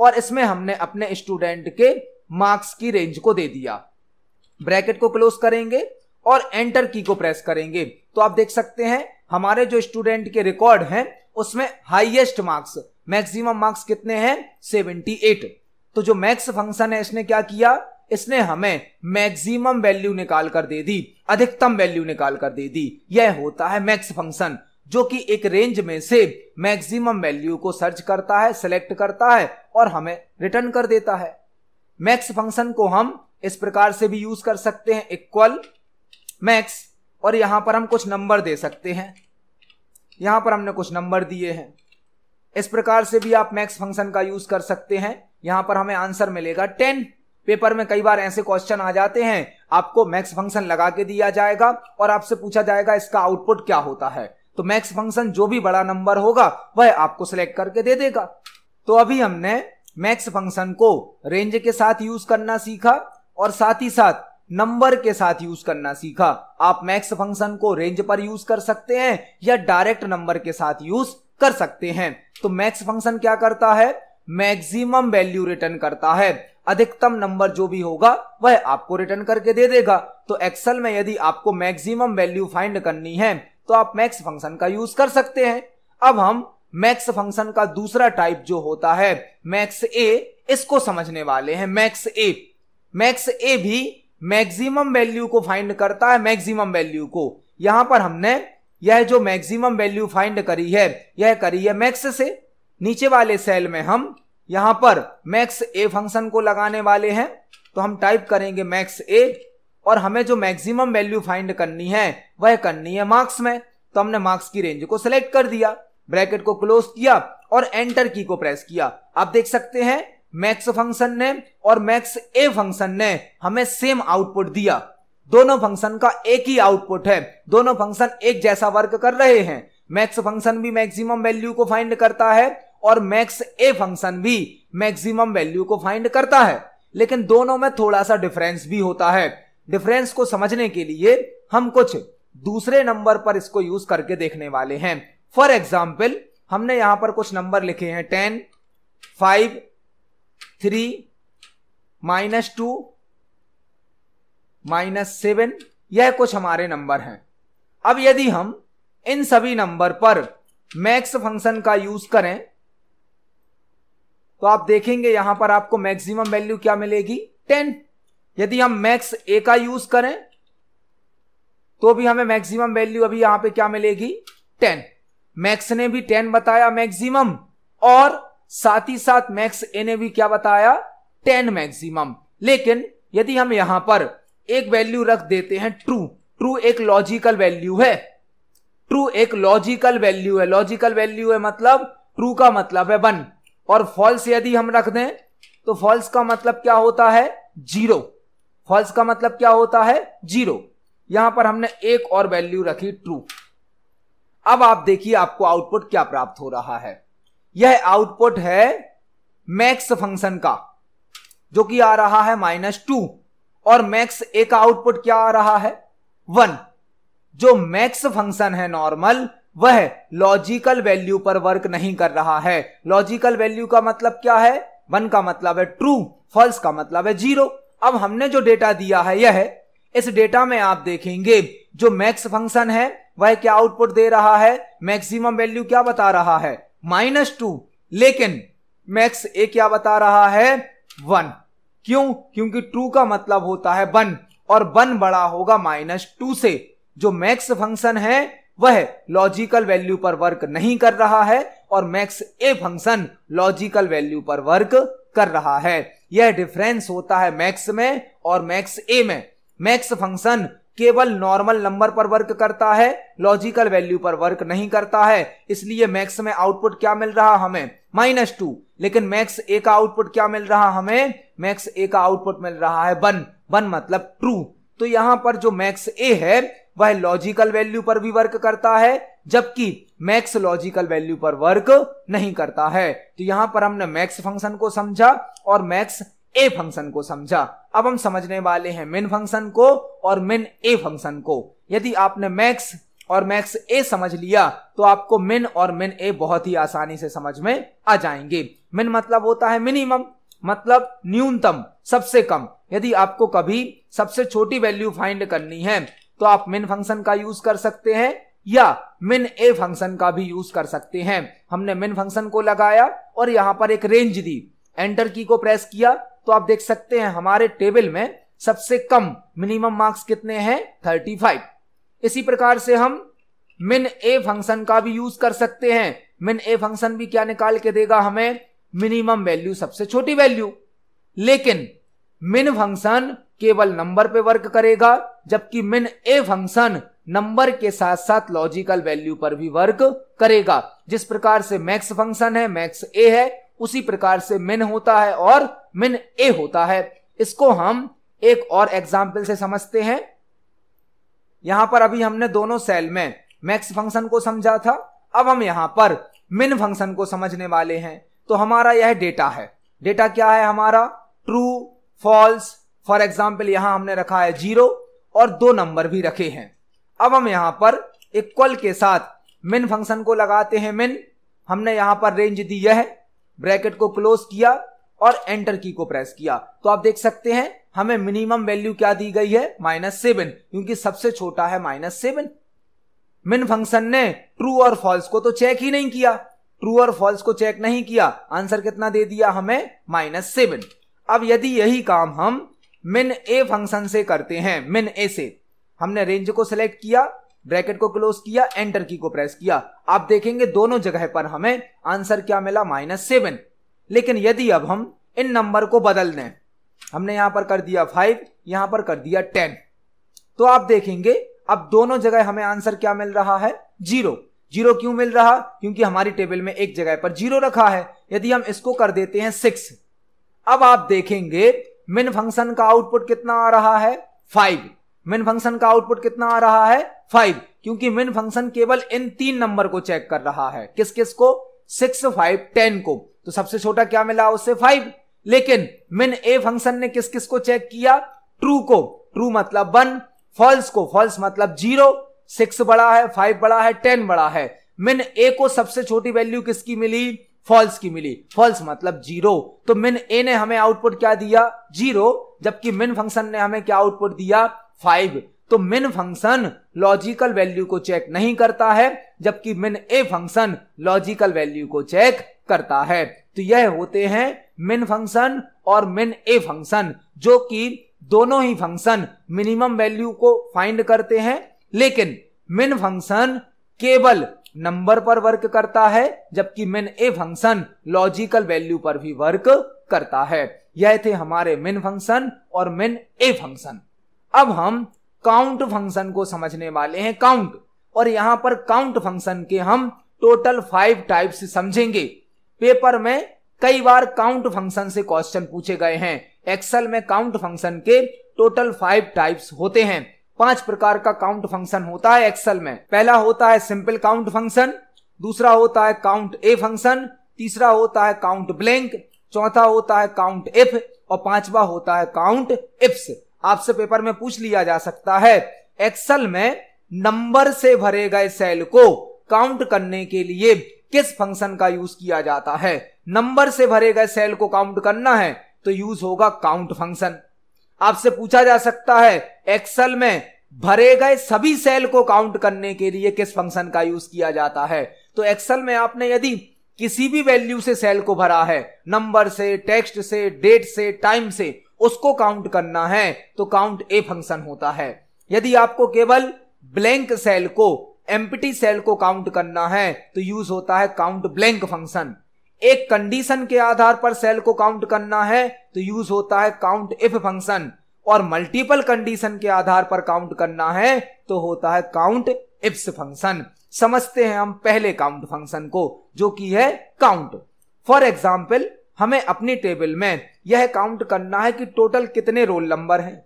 और इसमें हमने अपने स्टूडेंट के मार्क्स की रेंज को दे दिया ब्रैकेट को क्लोज करेंगे और एंटर की को प्रेस करेंगे तो आप देख सकते हैं हमारे जो स्टूडेंट के रिकॉर्ड हैं उसमें हाईएस्ट मार्क्स मैक्सिमम मार्क्स कितने हैं 78 तो जो मैक्स फंक्शन है इसने क्या किया इसने हमें मैक्सिमम वैल्यू निकाल कर दे दी अधिकतम वैल्यू निकाल कर दे दी यह होता है मैक्स फंक्शन जो कि एक रेंज में से मैक्सिमम वैल्यू को सर्च करता है सेलेक्ट करता है और हमें रिटर्न कर देता है मैक्स फंक्शन को हम इस प्रकार से भी यूज कर सकते हैं इक्वल मैक्स और यहां पर हम कुछ नंबर दे सकते हैं यहां पर हमने कुछ नंबर दिए हैं इस प्रकार से भी आप मैक्स फंक्शन का यूज कर सकते हैं यहां पर हमें आंसर मिलेगा टेन पेपर में कई बार ऐसे क्वेश्चन आ जाते हैं आपको मैक्स फंक्शन लगा के दिया जाएगा और आपसे पूछा जाएगा इसका आउटपुट क्या होता है तो मैक्स फंक्शन जो भी बड़ा नंबर होगा वह आपको सिलेक्ट करके दे देगा तो अभी हमने मैक्स फंक्शन को रेंज के साथ यूज करना सीखा और साथ ही साथ नंबर के साथ यूज करना सीखा आप मैक्स फंक्शन को रेंज पर यूज कर सकते हैं या डायरेक्ट नंबर के साथ यूज कर सकते हैं तो मैक्स फंक्शन क्या करता है मैक्सिमम वैल्यू रिटर्न करता है अधिकतम नंबर जो भी होगा वह आपको रिटर्न करके दे देगा तो एक्सेल में यदि आपको मैक्सिमम वैल्यू फाइंड करनी है तो आप मैक्स फंक्शन का यूज कर सकते हैं अब हम मैक्स फंक्शन का दूसरा टाइप जो होता है मैक्स ए इसको समझने वाले हैं मैक्स ए मैक्स ए भी मैक्सिमम वैल्यू को फाइंड करता है मैक्सिमम वैल्यू को यहां पर हमने यह जो मैक्सिमम वैल्यू फाइंड करी है यह करी है मैक्स से नीचे वाले सेल में हम यहां पर मैक्स ए फंक्शन को लगाने वाले हैं तो हम टाइप करेंगे मैक्स ए और हमें जो मैक्सिमम वैल्यू फाइंड करनी है वह करनी है मार्क्स में तो हमने मार्क्स की रेंज को सिलेक्ट कर दिया ब्रैकेट को क्लोज किया और एंटर की को प्रेस किया आप देख सकते हैं मैक्स फंक्शन ने और मैक्स ए फंक्शन ने हमें सेम आउटपुट दिया दोनों फंक्शन का एक ही आउटपुट है दोनों फंक्शन एक जैसा वर्क कर रहे हैं मैक्स फंक्शन भी मैक्सिमम वैल्यू को फाइंड करता है और मैक्स ए फंक्शन भी मैक्सिमम वैल्यू को फाइंड करता है लेकिन दोनों में थोड़ा सा डिफरेंस भी होता है डिफरेंस को समझने के लिए हम कुछ दूसरे नंबर पर इसको यूज करके देखने वाले हैं फॉर एग्जाम्पल हमने यहां पर कुछ नंबर लिखे हैं ten five three minus two minus seven यह कुछ हमारे नंबर हैं अब यदि हम इन सभी नंबर पर मैक्स फंक्शन का यूज करें तो आप देखेंगे यहां पर आपको मैक्सिमम वैल्यू क्या मिलेगी टेन यदि हम मैक्स ए का यूज करें तो भी हमें मैक्सिमम वैल्यू अभी यहां पे क्या मिलेगी टेन मैक्स ने भी टेन बताया मैक्सिमम और साथ ही साथ मैक्स ए ने भी क्या बताया टेन मैक्सिमम लेकिन यदि हम यहां पर एक वैल्यू रख देते हैं ट्रू ट्रू एक लॉजिकल वैल्यू है ट्रू एक लॉजिकल वैल्यू है लॉजिकल वैल्यू है मतलब ट्रू का मतलब है वन और फॉल्स यदि हम रख दें तो फॉल्स का मतलब क्या होता है जीरो फॉल्स का मतलब क्या होता है जीरो यहां पर हमने एक और वैल्यू रखी ट्रू अब आप देखिए आपको आउटपुट क्या प्राप्त हो रहा है यह आउटपुट है मैक्स फंक्शन का जो कि आ रहा है माइनस टू और मैक्स ए का आउटपुट क्या आ रहा है वन जो मैक्स फंक्शन है नॉर्मल वह लॉजिकल वैल्यू पर वर्क नहीं कर रहा है लॉजिकल वैल्यू का मतलब क्या है वन का मतलब है ट्रू फॉल्स का मतलब है जीरो अब हमने जो डेटा दिया है यह इस डेटा में आप देखेंगे जो मैक्स फंक्शन है वह क्या आउटपुट दे रहा है मैक्सिमम वैल्यू क्या बता रहा है माइनस टू लेकिन मैक्स ए क्या बता रहा है वन क्यों क्योंकि टू का मतलब होता है वन और वन बड़ा होगा माइनस टू से जो मैक्स फंक्शन है वह लॉजिकल वैल्यू पर वर्क नहीं कर रहा है और max A function logical value पर वर्क कर रहा है यह डिफरेंस होता है मैक्स में और मैक्स ए में मैक्स फंक्शन केवल नॉर्मल नंबर पर वर्क करता है लॉजिकल वैल्यू पर वर्क नहीं करता है इसलिए मैक्स में आउटपुट क्या मिल रहा हमें माइनस टू लेकिन मैक्स ए का आउटपुट क्या मिल रहा हमें मैक्स ए का आउटपुट मिल रहा है वन वन मतलब ट्रू तो यहां पर जो मैक्स ए है वह लॉजिकल वैल्यू पर भी वर्क करता है जबकि मैक्स लॉजिकल वैल्यू पर वर्क नहीं करता है तो यहां पर हमने मैक्स फंक्शन को समझा और मैक्स ए फंक्शन को समझा अब हम समझने वाले हैं मिन फंक्शन को और मिन ए फंक्शन को यदि आपने मैक्स और मैक्स ए समझ लिया तो आपको मिन और मिन ए बहुत ही आसानी से समझ में आ जाएंगे मिन मतलब होता है मिनिमम मतलब न्यूनतम सबसे कम यदि आपको कभी सबसे छोटी वैल्यू फाइंड करनी है तो आप मिन फंक्शन का यूज कर सकते हैं या मिन ए फंक्शन का भी यूज कर सकते हैं हमने मिन फंक्शन को लगाया और यहां पर एक रेंज दी एंटर की को प्रेस किया तो आप देख सकते हैं हमारे टेबल में सबसे कम मिनिमम मार्क्स कितने हैं 35 इसी प्रकार से हम मिन ए फंक्शन का भी यूज कर सकते हैं मिन ए फंक्शन भी क्या निकाल के देगा हमें मिनिमम वैल्यू सबसे छोटी वैल्यू लेकिन मिन फंक्शन केवल नंबर पे वर्क करेगा जबकि मिन ए फंक्शन नंबर के साथ साथ लॉजिकल वैल्यू पर भी वर्क करेगा जिस प्रकार से मैक्स फंक्शन है मैक्स ए है उसी प्रकार से मिन होता है और मिन ए होता है इसको हम एक और एग्जाम्पल से समझते हैं यहां पर अभी हमने दोनों सेल में मैक्स फंक्शन को समझा था अब हम यहां पर मिन फंक्शन को समझने वाले हैं तो हमारा यह डेटा है डेटा क्या है हमारा ट्रू फॉल्स फॉर एग्जाम्पल यहां हमने रखा है जीरो और दो नंबर भी रखे हैं अब हम यहां पर इक्वल के साथ मिन फंक्शन को लगाते हैं मिन हमने यहां पर रेंज दी यह ब्रैकेट को क्लोज किया और एंटर की को प्रेस किया तो आप देख सकते हैं हमें मिनिमम वैल्यू क्या दी गई है माइनस सेवन क्योंकि सबसे छोटा है माइनस सेवन मिन फंक्शन ने ट्रू और फॉल्स को तो चेक ही नहीं किया ट्रू और फॉल्स को चेक नहीं किया आंसर कितना दे दिया हमें माइनस सेवन अब यदि यही काम हम मिन ए फंक्शन से करते हैं मिन ए से हमने रेंज को सिलेक्ट किया ब्रैकेट को क्लोज किया एंटर की को प्रेस किया आप देखेंगे दोनों जगह पर हमें आंसर क्या मिला माइनस सेवन लेकिन यदि अब हम इन नंबर को बदल दें हमने यहां पर कर दिया फाइव यहां पर कर दिया टेन तो आप देखेंगे अब दोनों जगह हमें आंसर क्या मिल रहा है जीरो जीरो क्यों मिल रहा क्योंकि हमारी टेबल में एक जगह पर जीरो रखा है यदि हम इसको कर देते हैं सिक्स अब आप देखेंगे मिन फंक्शन का आउटपुट कितना आ रहा है फाइव मिन फंक्शन का आउटपुट कितना आ रहा है फाइव क्योंकि मिन फंक्शन केवल इन तीन नंबर को चेक कर रहा है किस किस को सिक्स फाइव टेन को तो सबसे छोटा क्या मिला उससे फाइव लेकिन मिन ए फंक्शन ने किस किस को चेक किया ट्रू को ट्रू मतलब वन फॉल्स को फॉल्स मतलब जीरो सिक्स बड़ा है फाइव बड़ा है टेन बड़ा है मिन ए को सबसे छोटी वैल्यू किसकी मिली फॉल्स की मिली फॉल्स मतलब जीरो तो मिन ए ने हमें आउटपुट क्या दिया जीरो जबकि मिन फंक्शन ने हमें क्या आउटपुट दिया फाइव तो मिन फंक्शन लॉजिकल वैल्यू को चेक नहीं करता है जबकि min A function logical value को चेक करता है तो यह होते हैं मिन फंक्शन और मिन ए फंक्शन जो कि दोनों ही फंक्शन मिनिमम वैल्यू को फाइंड करते हैं लेकिन मिन फंक्शन केवल नंबर पर वर्क करता है जबकि min A function logical value पर भी वर्क करता है यह थे हमारे मिन फंक्शन और मिन ए फंक्शन अब हम काउंट फंक्शन को समझने वाले हैं काउंट और यहां पर काउंट फंक्शन के हम टोटल फाइव टाइप्स समझेंगे पेपर में कई बार काउंट फंक्शन से क्वेश्चन पूछे गए हैं एक्सेल में काउंट फंक्शन के टोटल फाइव टाइप्स होते हैं पांच प्रकार का काउंट फंक्शन होता है एक्सेल में पहला होता है सिंपल काउंट फंक्शन दूसरा होता है काउंट ए फंक्शन तीसरा होता है काउंट ब्लैंक चौथा होता है काउंट इफ और पांचवा होता है काउंट इफ्स आपसे पेपर में पूछ लिया जा सकता है एक्सल में नंबर से भरे गए सेल को काउंट करने के लिए किस फंक्शन का यूज किया जाता है नंबर से भरे गए सेल को काउंट करना है तो यूज होगा काउंट फंक्शन आपसे पूछा जा सकता है एक्सेल में भरे गए सभी सेल को काउंट करने के लिए किस फंक्शन का यूज किया जाता है तो एक्सेल में आपने यदि किसी भी वैल्यू से सेल को भरा है नंबर से टेक्स्ट से डेट से टाइम से उसको काउंट करना है तो काउंट ए फंक्शन होता है यदि आपको केवल ब्लैंक सेल को एम्पटी सेल को काउंट करना है तो यूज होता है काउंट ब्लैंक फंक्शन एक कंडीशन के आधार पर सेल को काउंट करना है तो यूज होता है काउंट इफ फंक्शन और मल्टीपल कंडीशन के आधार पर काउंट करना है तो होता है काउंट इफ्स फंक्शन समझते हैं हम पहले काउंट फंक्शन को जो कि है काउंट फॉर एग्जाम्पल हमें अपनी टेबल में यह काउंट करना है कि टोटल कितने रोल नंबर हैं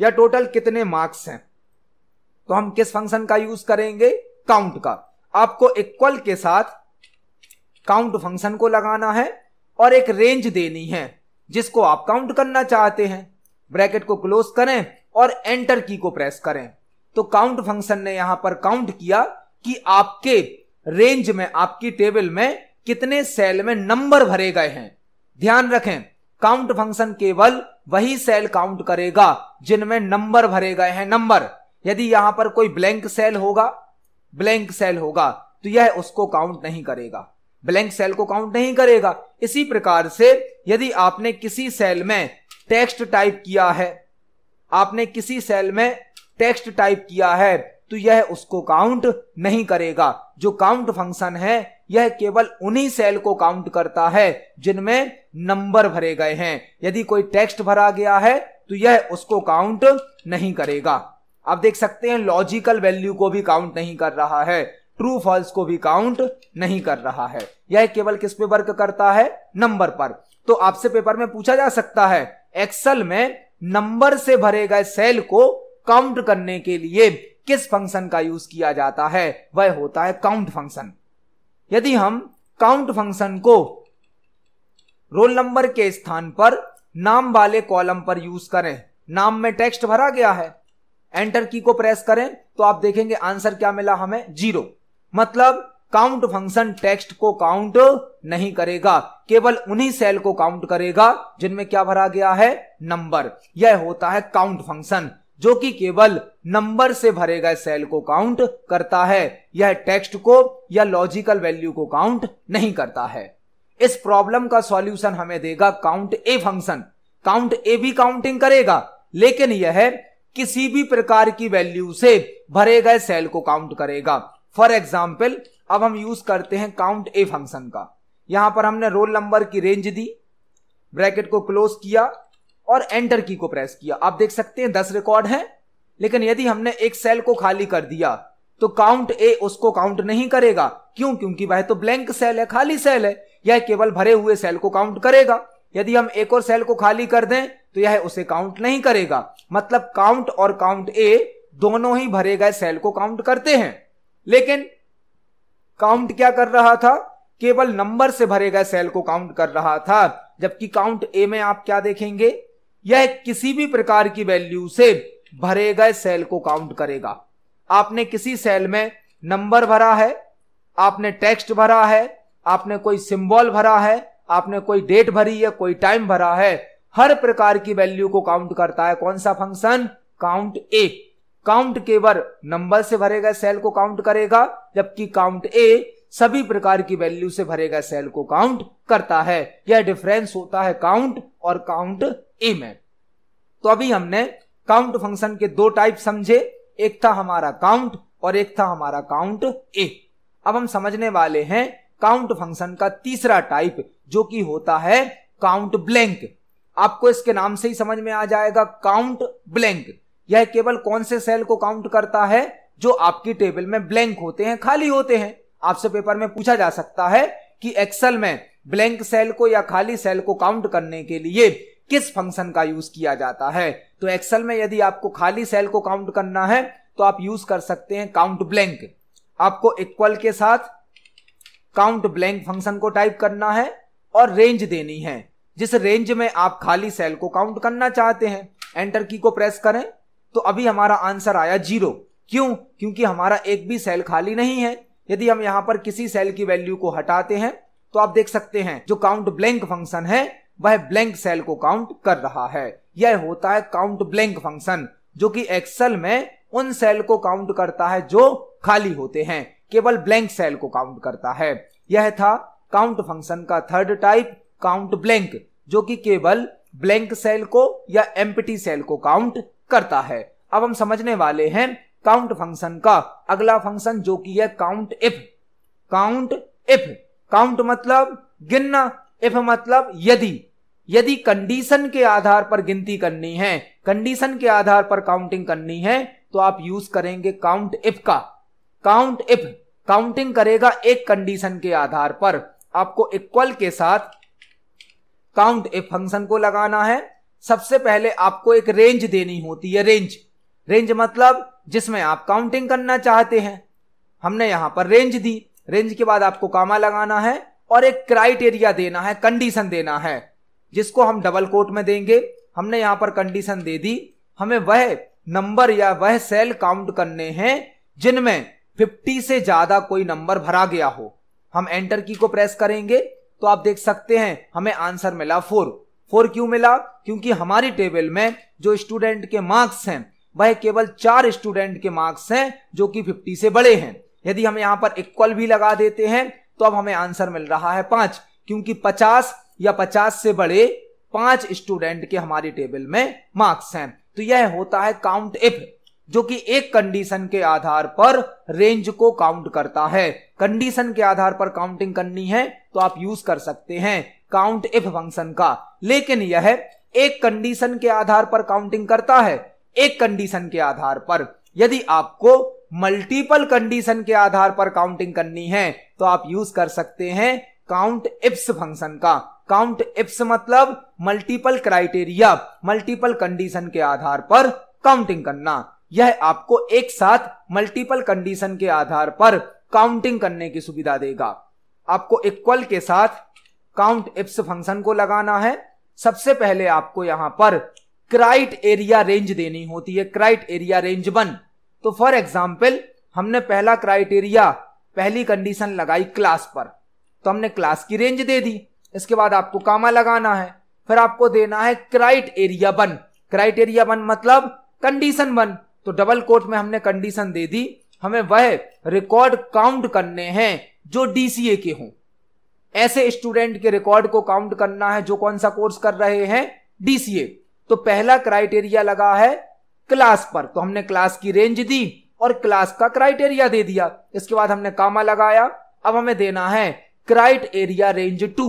या टोटल कितने मार्क्स हैं तो हम किस फंक्शन का यूज करेंगे काउंट का आपको इक्वल के साथ काउंट फंक्शन को लगाना है और एक रेंज देनी है जिसको आप काउंट करना चाहते हैं ब्रैकेट को क्लोज करें और एंटर की को प्रेस करें तो काउंट फंक्शन ने यहां पर काउंट किया कि आपके रेंज में आपकी टेबल में कितने सेल में नंबर भरे गए हैं ध्यान रखें काउंट फंक्शन केवल वही सेल काउंट करेगा जिनमें नंबर भरे गए हैं नंबर यदि यहां पर कोई ब्लैंक सेल होगा ब्लैंक सेल होगा तो यह उसको काउंट नहीं करेगा ब्लैंक सेल को काउंट नहीं करेगा इसी प्रकार से यदि आपने किसी सेल में टेक्स्ट टाइप किया है आपने किसी सेल में टेक्स्ट टाइप किया है तो यह उसको काउंट नहीं करेगा जो काउंट फंक्शन है यह केवल उन्हीं सेल को काउंट करता है जिनमें नंबर भरे गए हैं यदि कोई टेक्स्ट भरा गया है तो यह उसको काउंट नहीं करेगा आप देख सकते हैं लॉजिकल वैल्यू को भी काउंट नहीं कर रहा है ट्रू फॉल्स को भी काउंट नहीं कर रहा है यह केवल किस पे वर्क करता है नंबर पर तो आपसे पेपर में पूछा जा सकता है एक्सेल में नंबर से भरे गए सेल को काउंट करने के लिए किस फंक्शन का यूज किया जाता है वह होता है काउंट फंक्शन यदि हम काउंट फंक्शन को रोल नंबर के स्थान पर नाम वाले कॉलम पर यूज करें नाम में टेक्स्ट भरा गया है एंटर की को प्रेस करें तो आप देखेंगे आंसर क्या मिला हमें जीरो मतलब काउंट फंक्शन टेक्स्ट को काउंट नहीं करेगा केवल उन्हीं सेल को काउंट करेगा जिनमें क्या भरा गया है नंबर यह होता है काउंट फंक्शन जो कि केवल नंबर से भरे गए सेल को काउंट करता है यह टेक्स्ट को या लॉजिकल वैल्यू को काउंट नहीं करता है इस प्रॉब्लम का सॉल्यूशन हमें देगा count A function count A भी काउंटिंग करेगा लेकिन यह किसी भी प्रकार की वैल्यू से भरे गए सेल को काउंट करेगा फॉर एग्जाम्पल अब हम यूज करते हैं काउंट ए फंक्शन का यहां पर हमने रोल नंबर की रेंज दी ब्रैकेट को क्लोज किया और एंटर की को प्रेस किया आप देख सकते हैं दस रिकॉर्ड हैं लेकिन यदि हमने एक सेल को खाली कर दिया तो काउंट ए उसको काउंट नहीं करेगा क्यों क्योंकि वह तो ब्लैंक सेल है खाली सेल है यह केवल भरे हुए सेल को काउंट करेगा यदि हम एक और सेल को खाली कर दें तो यह उसे काउंट नहीं करेगा मतलब काउंट और काउंट ए दोनों ही भरे गए सेल को काउंट करते हैं लेकिन काउंट क्या कर रहा था केवल नंबर से भरे गए सेल को काउंट कर रहा था जबकि काउंट ए में आप क्या देखेंगे यह किसी भी प्रकार की वैल्यू से भरे गए सेल को काउंट करेगा आपने किसी सेल में नंबर भरा है आपने टेक्स्ट भरा है आपने कोई सिंबल भरा है आपने कोई डेट भरी है कोई टाइम भरा है हर प्रकार की वैल्यू को काउंट करता है कौन सा फंक्शन काउंट ए काउंट केवल नंबर से भरे गए सेल को काउंट करेगा जबकि काउंट ए सभी प्रकार की वैल्यू से भरे गए सेल को काउंट करता है यह डिफरेंस होता है काउंट और काउंट ए में तो अभी हमने काउंट फंक्शन के दो टाइप समझे एक था हमारा काउंट और एक था हमारा काउंट ए अब हम समझने वाले हैं काउंट फंक्शन का तीसरा टाइप जो कि होता है काउंट ब्लैंक आपको इसके नाम से ही समझ में आ जाएगा काउंट ब्लैंक यह केवल कौन से सेल को काउंट करता है जो आपकी टेबल में ब्लैंक होते हैं खाली होते हैं आपसे पेपर में पूछा जा सकता है कि एक्सेल में ब्लैंक सेल को या खाली सेल को काउंट करने के लिए किस फंक्शन का यूज किया जाता है तो एक्सेल में यदि आपको खाली सेल को काउंट करना है तो आप यूज कर सकते हैं काउंट ब्लैंक आपको इक्वल के साथ काउंट ब्लैंक फंक्शन को टाइप करना है और रेंज देनी है जिस रेंज में आप खाली सेल को काउंट करना चाहते हैं एंटर की को प्रेस करें तो अभी हमारा आंसर आया जीरो क्यों क्योंकि हमारा एक भी सेल खाली नहीं है यदि हम यहां पर किसी सेल की वैल्यू को हटाते हैं तो आप देख सकते हैं जो काउंट ब्लैंक फंक्शन है वह ब्लैंक सेल को काउंट कर रहा है यह होता है काउंट ब्लैंक फंक्शन जो कि एक्सेल में उन सेल को काउंट करता है जो खाली होते हैं केवल ब्लैंक सेल को काउंट करता है यह था काउंट फंक्शन का थर्ड टाइप काउंट ब्लैंक जो कि केवल ब्लैंक सेल को या एम्पटी सेल को काउंट करता है अब हम समझने वाले हैं काउंट फंक्शन का अगला फंक्शन जो कि है count if count if count मतलब गिनना इफ मतलब यदि यदि कंडीशन के आधार पर गिनती करनी है कंडीशन के आधार पर काउंटिंग करनी है तो आप यूज करेंगे काउंट इफ का काउंट इफ काउंटिंग करेगा एक कंडीशन के आधार पर आपको इक्वल के साथ काउंट इफ फंक्शन को लगाना है सबसे पहले आपको एक रेंज देनी होती है रेंज रेंज मतलब जिसमें आप काउंटिंग करना चाहते हैं हमने यहां पर रेंज दी रेंज के बाद आपको कामा लगाना है और एक क्राइटेरिया देना है कंडीशन देना है जिसको हम डबल कोट में देंगे हमने यहां पर कंडीशन दे दी हमें वह नंबर या वह सेल काउंट करने हैं जिनमें 50 से ज्यादा कोई नंबर भरा गया हो हम एंटर की को प्रेस करेंगे तो आप देख सकते हैं हमें आंसर मिला फोर फोर क्यों मिला क्योंकि हमारी टेबल में जो स्टूडेंट के मार्क्स हैं वह केवल चार स्टूडेंट के मार्क्स हैं जो कि 50 से बड़े हैं यदि हम यहाँ पर इक्वल भी लगा देते हैं तो अब हमें आंसर मिल रहा है पांच क्योंकि पचास या पचास से बड़े पांच स्टूडेंट के हमारी टेबल में मार्क्स हैं तो यह होता है काउंट इफ जो कि एक कंडीशन के आधार पर रेंज को काउंट करता है कंडीशन के आधार पर काउंटिंग करनी है तो आप यूज कर सकते हैं काउंट इफ फंक्शन का लेकिन यह एक कंडीशन के आधार पर काउंटिंग करता है एक कंडीशन के आधार पर यदि आपको मल्टीपल कंडीशन के आधार पर काउंटिंग करनी है तो आप यूज कर सकते हैं काउंट इप्स फंक्शन का काउंट इप्स मतलब मल्टीपल क्राइटेरिया मल्टीपल कंडीशन के आधार पर काउंटिंग करना यह आपको एक साथ मल्टीपल कंडीशन के आधार पर काउंटिंग करने की सुविधा देगा आपको इक्वल के साथ काउंट इप्स फंक्शन को लगाना है सबसे पहले आपको यहां पर क्राइट एरिया रेंज देनी होती है क्राइट एरिया रेंज वन तो फॉर एग्जाम्पल हमने पहला क्राइटेरिया पहली कंडीशन लगाई क्लास पर तो हमने क्लास की रेंज दे दी इसके बाद आपको कामा लगाना है फिर आपको देना है criteria one criteria one मतलब कंडीशन वन तो डबल कोर्ट में हमने कंडीशन दे दी हमें वह रिकॉर्ड काउंट करने हैं जो डीसीए के हों ऐसे स्टूडेंट के रिकॉर्ड को काउंट करना है जो कौन सा कोर्स कर रहे हैं डीसीए तो पहला क्राइटेरिया लगा है क्लास पर तो हमने क्लास की रेंज दी और क्लास का क्राइटेरिया दे दिया इसके बाद हमने कामा लगाया अब हमें देना है क्राइट एरिया रेंज टू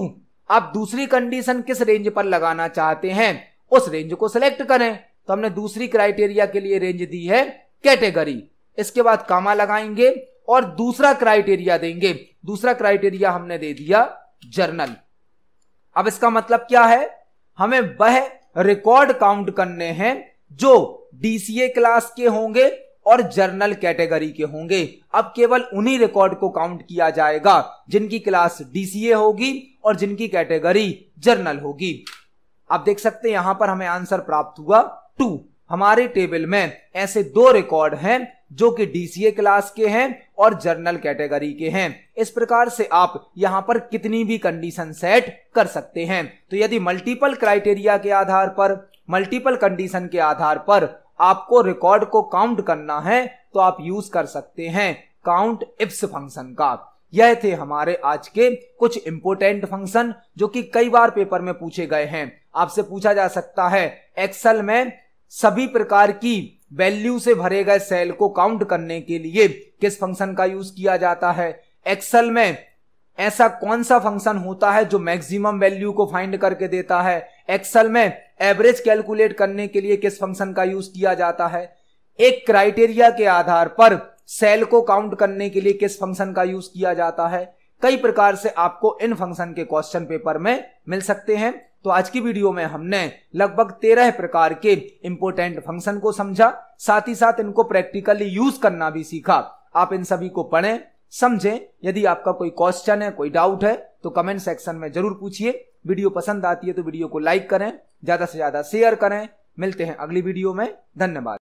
आप दूसरी कंडीशन किस रेंज पर लगाना चाहते हैं उस रेंज को सिलेक्ट करें तो हमने दूसरी क्राइटेरिया के लिए रेंज दी है कैटेगरी इसके बाद कामा लगाएंगे और दूसरा क्राइटेरिया देंगे दूसरा क्राइटेरिया हमने दे दिया जर्नल अब इसका मतलब क्या है हमें वह रिकॉर्ड काउंट करने हैं जो डीसीए क्लास के होंगे और जर्नल कैटेगरी के होंगे अब केवल उन्हीं रिकॉर्ड को काउंट किया जाएगा जिनकी क्लास डीसीए होगी और जिनकी कैटेगरी जर्नल होगी आप देख सकते हैं यहां पर हमें आंसर प्राप्त हुआ टू हमारे टेबल में ऐसे दो रिकॉर्ड हैं जो कि डीसीए क्लास के हैं और जर्नल कैटेगरी के हैं इस प्रकार से आप यहां पर कितनी भी कंडीशन सेट कर सकते हैं तो यदि मल्टीपल क्राइटेरिया के आधार पर मल्टीपल कंडीशन के आधार पर आपको रिकॉर्ड को काउंट करना है तो आप यूज कर सकते हैं काउंट इप्स फंक्शन का यह थे हमारे आज के कुछ इंपोर्टेंट फंक्शन जो कि कई बार पेपर में पूछे गए हैं आपसे पूछा जा सकता है एक्सेल में सभी प्रकार की वैल्यू से भरे गए सेल को काउंट करने के लिए किस फंक्शन का यूज किया जाता है एक्सेल में ऐसा कौन सा फंक्शन होता है जो मैक्सिमम वैल्यू को फाइंड करके देता है एक्सेल में एवरेज कैलकुलेट करने के लिए किस फंक्शन का यूज किया जाता है एक क्राइटेरिया के आधार पर सेल को काउंट करने के लिए किस फंक्शन का यूज किया जाता है कई प्रकार से आपको इन फंक्शन के क्वेश्चन पेपर में मिल सकते हैं तो आज की वीडियो में हमने लगभग तेरह प्रकार के इंपोर्टेंट फंक्शन को समझा साथ ही साथ इनको प्रैक्टिकली यूज करना भी सीखा आप इन सभी को पढ़ें समझें यदि आपका कोई क्वेश्चन है कोई डाउट है तो कमेंट सेक्शन में जरूर पूछिए वीडियो पसंद आती है तो वीडियो को लाइक करें ज़्यादा से ज़्यादा शेयर करें मिलते हैं अगली वीडियो में धन्यवाद